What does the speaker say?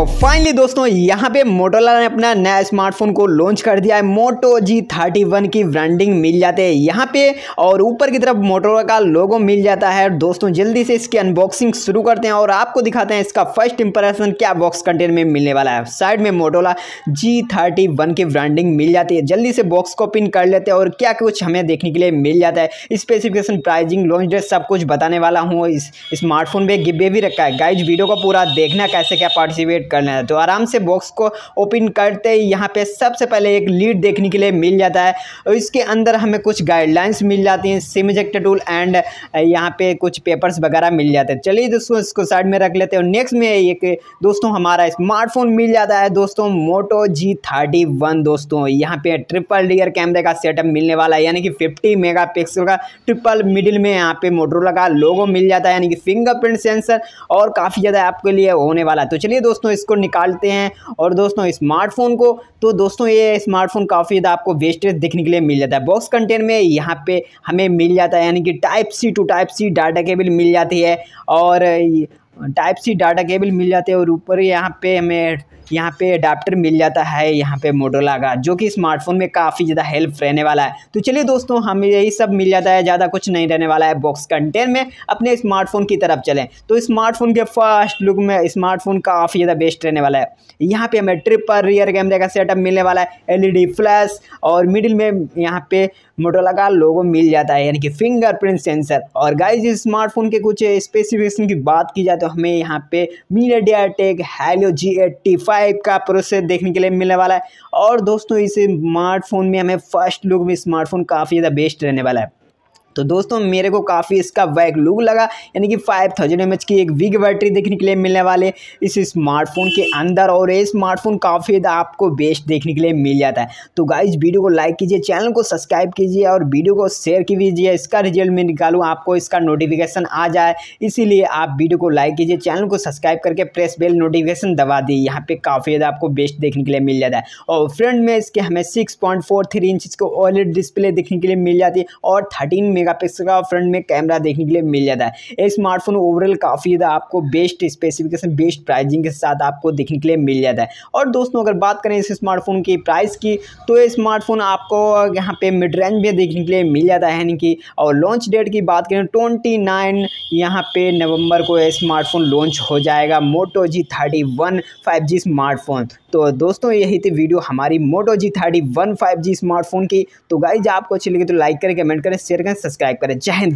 तो फाइनली दोस्तों यहाँ पे मोटोला ने अपना नया स्मार्टफोन को लॉन्च कर दिया है मोटो जी थर्टी वन की ब्रांडिंग मिल जाते हैं यहाँ पे और ऊपर की तरफ मोटोला का लोगो मिल जाता है दोस्तों जल्दी से इसकी अनबॉक्सिंग शुरू करते हैं और आपको दिखाते हैं इसका फर्स्ट इंप्रेशन क्या बॉक्स कंटेंट में मिलने वाला है साइड में मोटोला जी थर्टी वन की ब्रांडिंग मिल जाती है जल्दी से बॉक्स को पिन कर लेते हैं और क्या कुछ हमें देखने के लिए मिल जाता है स्पेसिफिकेशन प्राइजिंग लॉन्च डेट सब कुछ बताने वाला हूँ इस स्मार्टफोन पर गिब्बे भी रखा है गाइज वीडियो को पूरा देखना कैसे क्या पार्टिसिपेट करना है तो आराम से बॉक्स को ओपन करते ही यहाँ पे सबसे पहले एक लीड देखने के लिए मिल जाता है और इसके अंदर हमें कुछ गाइडलाइंस मिल जाती हैं सिम इजेक्ट टूल एंड यहाँ पे कुछ पेपर्स वगैरह मिल जाते हैं चलिए दोस्तों इसको साइड में रख लेते हैं और नेक्स्ट में एक दोस्तों हमारा स्मार्टफोन मिल जाता है दोस्तों मोटो जी थर्टी वन दोस्तों यहाँ पे ट्रिपल डियर कैमरे का सेटअप मिलने वाला है यानी कि फिफ्टी मेगा पिक्सल का ट्रिपल मिडिल में यहाँ पे मोटरोला लगा लोगो मिल जाता है यानी कि फिंगरप्रिंट सेंसर और काफ़ी ज़्यादा आपके लिए होने वाला है तो चलिए दोस्तों इसको निकालते हैं और दोस्तों स्मार्टफोन को तो दोस्तों ये स्मार्टफोन काफ़ी ज़्यादा आपको वेस्टेज देखने के लिए मिल जाता है बॉक्स कंटेंट में यहाँ पे हमें मिल जाता है यानी कि type C to type C data cable मिल जाती है और टाइप सी डाटा केबल मिल जाते हैं और ऊपर यहाँ पे हमें यहाँ पे अडाप्टर मिल जाता है यहाँ पे मोटोला का जो कि स्मार्टफोन में काफ़ी ज़्यादा हेल्प रहने वाला है तो चलिए दोस्तों हमें यही सब मिल जाता है ज़्यादा कुछ नहीं रहने वाला है बॉक्स कंटेन में अपने स्मार्टफोन की तरफ चलें तो स्मार्टफोन के फर्स्ट लुक में स्मार्टफोन काफ़ी ज़्यादा बेस्ट रहने वाला है यहाँ पर हमें ट्रिपल रियर कैमरे का सेटअप मिलने वाला है एल फ्लैश e और मिडिल में यहाँ पे मोटोला का लोगों मिल जाता है यानी कि फिंगरप्रिंट सेंसर और गाइज स्मार्टफोन के कुछ स्पेसिफिकेशन की बात की जाए तो हमें यहाँ पे MediaTek Helio G eighty five का प्रोसेसर देखने के लिए मिलने वाला है और दोस्तों इस स्मार्टफोन में हमें फर्स्ट लुक में स्मार्टफोन काफ़ी ज़्यादा बेस्ट रहने वाला है तो दोस्तों मेरे को काफ़ी इसका वैक लुक लगा यानी कि 5000 थाउजेंड एम की एक विग बैटरी देखने के लिए मिलने वाले इस स्मार्टफोन के अंदर और ये स्मार्टफोन काफ़ी आपको बेस्ट देखने के लिए मिल जाता है तो गाइज वीडियो को लाइक कीजिए चैनल को सब्सक्राइब कीजिए और वीडियो को शेयर कीजिए इसका रिजल्ट मैं निकालूँ आपको इसका नोटिफिकेशन आ जाए इसीलिए आप वीडियो को लाइक कीजिए चैनल को सब्सक्राइब करके प्रेस बेल नोटिफिकेशन दबा दिए यहाँ पर काफ़ी ज़्यादा आपको बेस्ट देखने के लिए मिल जाता है और फ्रंट में इसके हमें सिक्स इंच को डिस्प्ले देखने के लिए मिल जाती है और थर्टीन में मेगापिक्सल का फ्रंट में कैमरा देखने के लिए मिल जाता है ये स्मार्टफोन ओवरऑल काफ़ी ज़्यादा आपको बेस्ट स्पेसिफिकेशन बेस्ट प्राइजिंग के साथ आपको देखने के लिए मिल जाता है और दोस्तों अगर बात करें इस स्मार्टफोन की प्राइस की तो ये स्मार्टफोन आपको यहाँ पे मिड रेंज में देखने के लिए मिल जाता है यानी कि और लॉन्च डेट की बात करें ट्वेंटी नाइन यहाँ पे नवंबर को यह स्मार्टफोन लॉन्च हो जाएगा Moto G thirty one five G smartphone तो दोस्तों यही थी वीडियो हमारी Moto G thirty one five G smartphone की तो गाइज आपको अच्छी लगी तो लाइक करें कमेंट करें शेयर करें सब्सक्राइब करें जय हिंद